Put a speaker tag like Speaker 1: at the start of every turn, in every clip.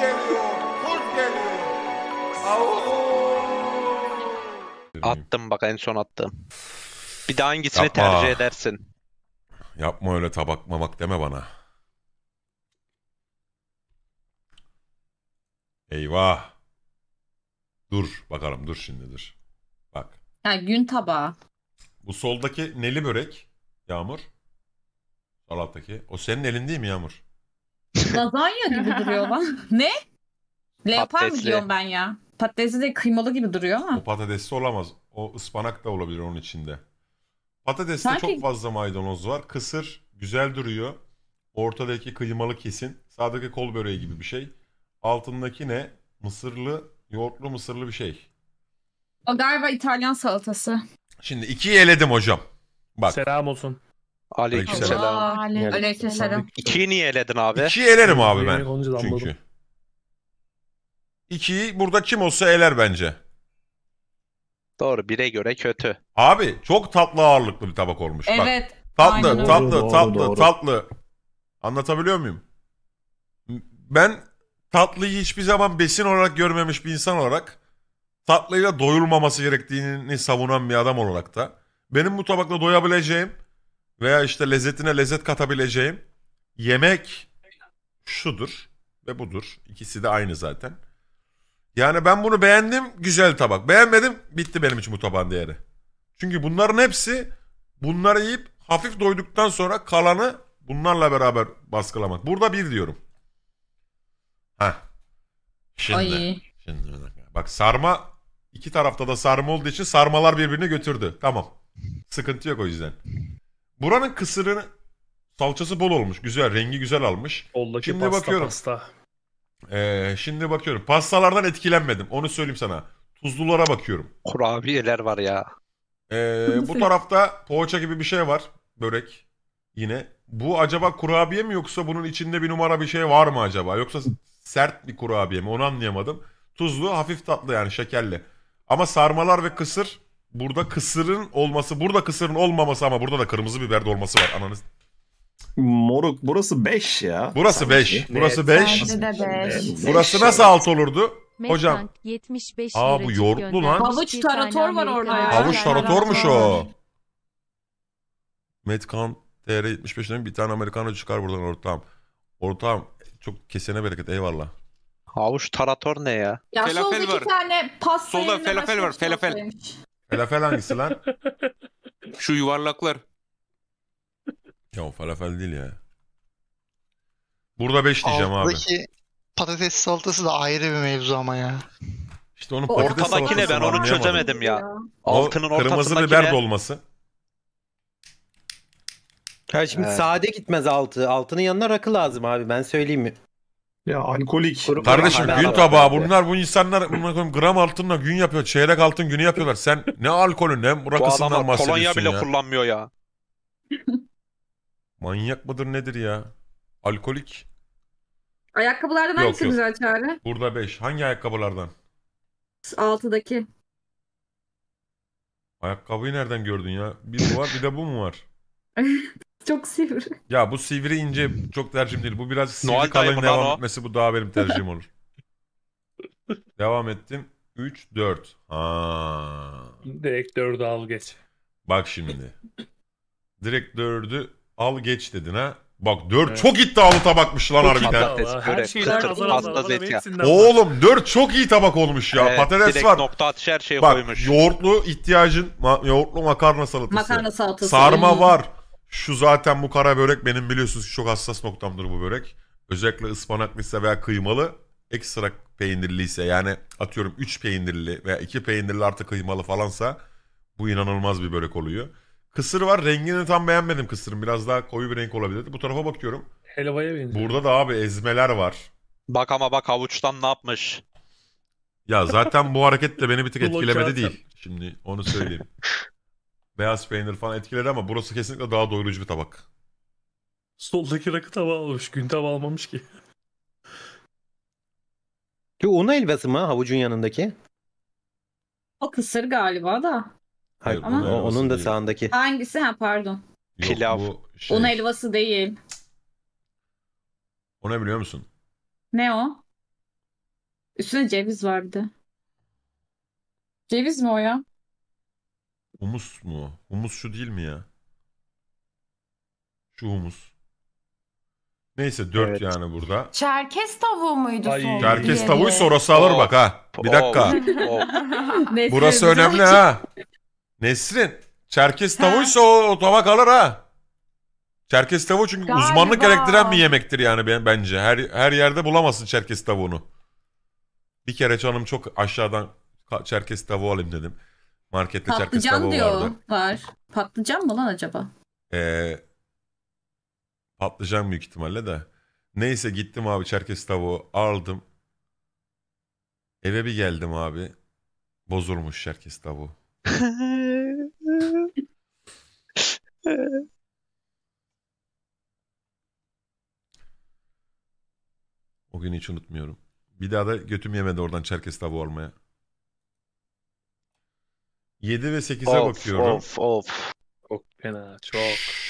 Speaker 1: geliyor, kurt geliyor. Attım bak en son attım. Bir daha hangisini Yapma. tercih edersin? Yapma öyle tabak mamak deme bana. Eyvah. Dur bakalım dur şimdi dur. Bak. Ya gün tabağı. Bu soldaki neli börek Yağmur. Sol alttaki. O senin elin değil mi Yağmur? Lazanya gibi duruyor lan. Ne? Leopar mı diyorum ben ya? Patatesli. de kıymalı gibi duruyor ama. O patatesli olamaz. O ıspanak da olabilir onun içinde. Patateste Sanki- çok fazla maydanoz var. Kısır güzel duruyor. Ortadaki kıymalı kesin. Sağdaki kol böreği gibi bir şey. Altındaki ne? Mısırlı, yoğurtlu mısırlı bir şey. O galiba İtalyan salatası. Şimdi ikiyi eledim hocam. Bak Selam olsun. Aleykümselam. Aleykümselam. Aleykümselam. İkiyi niye eledin abi? İkiyi elerim abi ben. Çünkü. İkiyi burada kim olsa eler bence. Doğru bire göre kötü. Abi çok tatlı ağırlıklı bir tabak olmuş. Evet. Bak, tatlı, aynen. tatlı, doğru, tatlı, doğru. tatlı. Anlatabiliyor muyum? Ben tatlıyı hiçbir zaman besin olarak görmemiş bir insan olarak tatlıyla doyulmaması gerektiğini savunan bir adam olarak da benim bu tabakla doyabileceğim veya işte lezzetine lezzet katabileceğim yemek şudur ve budur. İkisi de aynı zaten. Yani ben bunu beğendim güzel tabak. Beğenmedim bitti benim için bu taban değeri. Çünkü bunların hepsi bunları yiyip hafif doyduktan sonra kalanı bunlarla beraber baskılamak. Burada bir diyorum. Ha. Şimdi. Ay. Şimdi bir dakika. Bak sarma iki tarafta da sarma olduğu için sarmalar birbirini götürdü. Tamam. Sıkıntı yok o yüzden. Buranın kısırını salçası bol olmuş. Güzel. Rengi güzel almış. Oldaki şimdi pasta, bakıyorum. Pasta. Ee, şimdi bakıyorum. Pastalardan etkilenmedim. Onu söyleyeyim sana. Tuzlulara bakıyorum. Kurabiyeler var ya. Ee, bu tarafta poğaça gibi bir şey var. Börek. Yine. Bu acaba kurabiye mi yoksa bunun içinde bir numara bir şey var mı acaba? Yoksa sert bir kurabiye mi? Onu anlayamadım. Tuzlu, hafif tatlı yani şekerli. Ama sarmalar ve kısır Burada kısırın olması, burada kısırın olmaması ama burada da kırmızı biber dolması var. Ananız. Moruk burası 5 ya. Burası 5. Burası 5. beş. Burası nasıl alt olurdu? Hocam. 75 Aa bu yoğurtlu lan. Havuç tarator var orada ya. Havuç taratormuş o. Metkan TR 75'den bir tane Amerikano çıkar buradan ortağım. Ortağım çok kesene bereket eyvallah. Havuç tarator ne ya? Ya Falafel soldaki var. tane pasta Solda yerine var, bir Falafel hangisi lan? Şu yuvarlaklar. Ya o falafel değil ya. Burada 5 diyeceğim abi. Alttaki patates salatası da ayrı bir mevzu ama ya. İşte onun patates Ortadaki ne ben onu çözemedim ya. Altının o kırmızı biber ne? dolması. Ha şimdi Evet. sade gitmez altı. Altının yanına rakı lazım abi ben söyleyeyim mi? Ya alkolik. Kuru Kardeşim gün tabağı bunlar bu insanlar bunlar gram altınla gün yapıyor. Çeyrek altın günü yapıyorlar. Sen ne alkolün ne rakısından bahsediyorsun kolonya bile kullanmıyor ya. Manyak mıdır nedir ya? Alkolik. Ayakkabılardan Yok, hangisi güzel çare? Burada 5. Hangi ayakkabılardan? Altıdaki. Ayakkabıyı nereden gördün ya? Bir bu var bir de bu mu var? Çok sivri. Ya bu sivri ince çok tercihim değil. Bu biraz sivri kalın kaybı devam etmesi bu daha benim tercihim olur. devam ettim. 3, 4. Ha. Direkt dördü al geç. Bak şimdi. Direkt dördü al geç dedin ha. Bak dört Evet. çok iddialı tabakmış lan harbiden. her börek, şeyden azar azar Oğlum dört çok iyi tabak olmuş ya. Evet, Patates var. nokta atış her şeyi Bak koymuş. yoğurtlu ihtiyacın ma- yoğurtlu makarna salatası. Makarna salatası. Sarma var. Şu zaten bu kara börek benim biliyorsunuz ki çok hassas noktamdır bu börek. Özellikle ıspanaklıysa veya kıymalı ekstra peynirliyse yani atıyorum 3 peynirli veya 2 peynirli artı kıymalı falansa bu inanılmaz bir börek oluyor. Kısır var rengini tam beğenmedim kısırın biraz daha koyu bir renk olabilirdi. Bu tarafa bakıyorum. Helvaya benziyor. Burada da abi ezmeler var. Bak ama bak havuçtan ne yapmış. Ya zaten bu hareket de beni bir tık etkilemedi değil. Şimdi onu söyleyeyim. Beyaz peynir falan etkiledi ama burası kesinlikle daha doyurucu bir tabak. Soldaki rakı tabağı almış. Gün tabağı almamış ki. Ki un helvası mı havucun yanındaki? O kısır galiba da. Hayır, Ama- O- onun da değil. sağındaki. Hangisi? Ha pardon. Yok, Pilav. bu Şey, Un helvası değil. O ne biliyor musun? Ne o? Üstüne ceviz vardı. Ceviz mi o ya? Humus mu? Humus şu değil mi ya? Şu humus. Neyse dört Evet. yani burada. Çerkes tavuğu muydu Ay. Çerkes diğeri? tavuysa orası alır bak ha. Bir dakika. Burası önemli ha. Nesrin. Çerkes tavuğuysa o, o tabak alır ha. Çerkes tavuğu çünkü Galiba. uzmanlık gerektiren bir yemektir yani bence. Her her yerde bulamazsın çerkes tavuğunu. Bir kere canım çok aşağıdan çerkes tavuğu alayım dedim. Markette Patlıcan çarkı diyor vardı. var. Patlıcan mı lan acaba? Ee, patlıcan büyük ihtimalle de. Neyse gittim abi Çerkes tavuğu aldım. Eve bir geldim abi. Bozulmuş Çerkes tavuğu. o gün hiç unutmuyorum. Bir daha da götüm yemedi oradan Çerkes tavuğu almaya. 7 ve 8'e bakıyorum. Of of. Çok fena çok.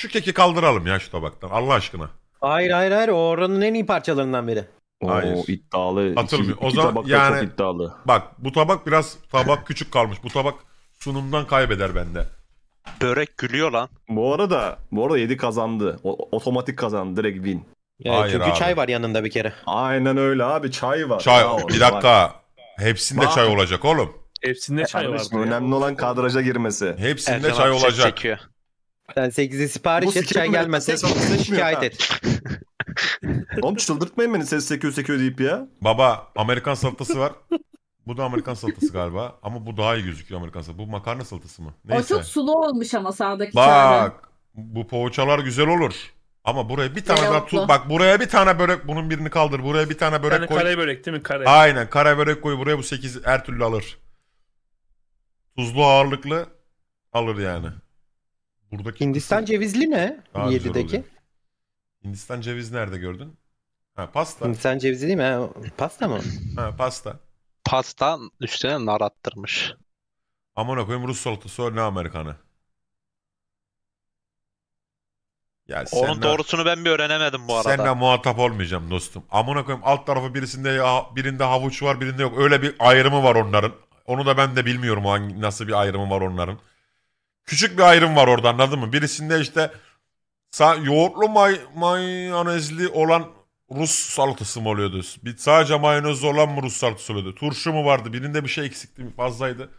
Speaker 1: Şu keki kaldıralım ya şu tabaktan Allah aşkına. Hayır hayır hayır o oranın en iyi parçalarından biri. Oo, Hayır. iddialı. Hatırlıyor İki, O zaman yani- çok iddialı. Bak bu tabak biraz tabak küçük kalmış. Bu tabak sunumdan kaybeder bende. Börek gülüyor lan. Bu arada bu arada 7 kazandı. O- otomatik kazandı direkt win. Yani çünkü abi. çay var yanında bir kere. Aynen öyle abi çay var. Çay Bravo, bir bak. dakika. Hepsinde çay olacak oğlum. Hepsinde çay var. önemli olan kadraja girmesi. Hepsinde çay olacak. Sen 8'e sipariş et çay gelmezse şikayet et. Oğlum çıldırtmayın beni ses sekiyor sekiyor deyip ya. Baba Amerikan salatası var. Bu da Amerikan salatası galiba. Ama bu daha iyi gözüküyor Amerikan salatası. Bu makarna salatası mı? Neyse. O çok sulu olmuş ama sağdaki Bak çağrı. bu poğaçalar güzel olur. Ama buraya bir tane daha tut. Bak buraya bir tane börek. Bunun birini kaldır. Buraya bir tane börek yani koy. Kare börek değil mi? Kare. Aynen kare börek koy. Buraya bu 8 her türlü alır. Tuzlu ağırlıklı alır yani. Buradaki Hindistan kısım cevizli ne? daha güzel 7'deki. Hindistan ceviz nerede gördün? Ha pasta. Hindistan cevizli değil mi? Pasta mı? Ha pasta. Pasta üstüne nar attırmış. Amına koyayım Rus salatası ne Amerikanı. Ya Onun doğrusunu ben bir öğrenemedim bu arada. Senle muhatap olmayacağım dostum. Amına koyayım alt tarafı birisinde ya, birinde havuç var birinde yok. Öyle bir ayrımı var onların. Onu da ben de bilmiyorum hangi, nasıl bir ayrımı var onların. Küçük bir ayrım var orada anladın mı? Birisinde işte yoğurtlu may mayonezli olan Rus salatası mı oluyordu? Bir sadece mayonezli olan mı Rus salatası oluyordu? Turşu mu vardı? Birinde bir şey eksikti mi fazlaydı.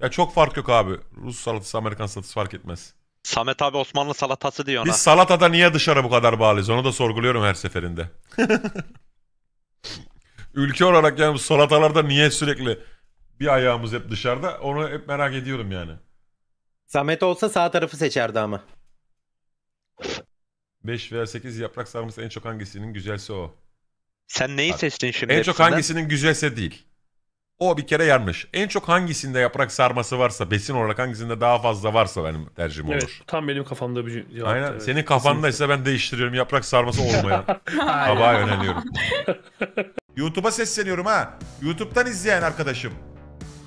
Speaker 1: Ya çok fark yok abi. Rus salatası Amerikan salatası fark etmez. Samet abi Osmanlı salatası diyor ona. Biz salatada niye dışarı bu kadar bağlıyız? Onu da sorguluyorum her seferinde. Ülke olarak yani salatalarda niye sürekli bir ayağımız hep dışarıda. Onu hep merak ediyorum yani. Samet olsa sağ tarafı seçerdi ama. 5 veya 8 yaprak sarması en çok hangisinin güzelse o. Sen neyi Bak, seçtin şimdi? En çok hangisinin güzelse değil. O bir kere yanlış. En çok hangisinde yaprak sarması varsa, besin olarak hangisinde daha fazla varsa benim tercihim evet, olur. Tam benim kafamda bir cevap. Aynen. Evet, Senin kafandaysa ben değiştiriyorum. Yaprak sarması olmayan. baba yöneliyorum. YouTube'a sesleniyorum ha. YouTube'dan izleyen arkadaşım.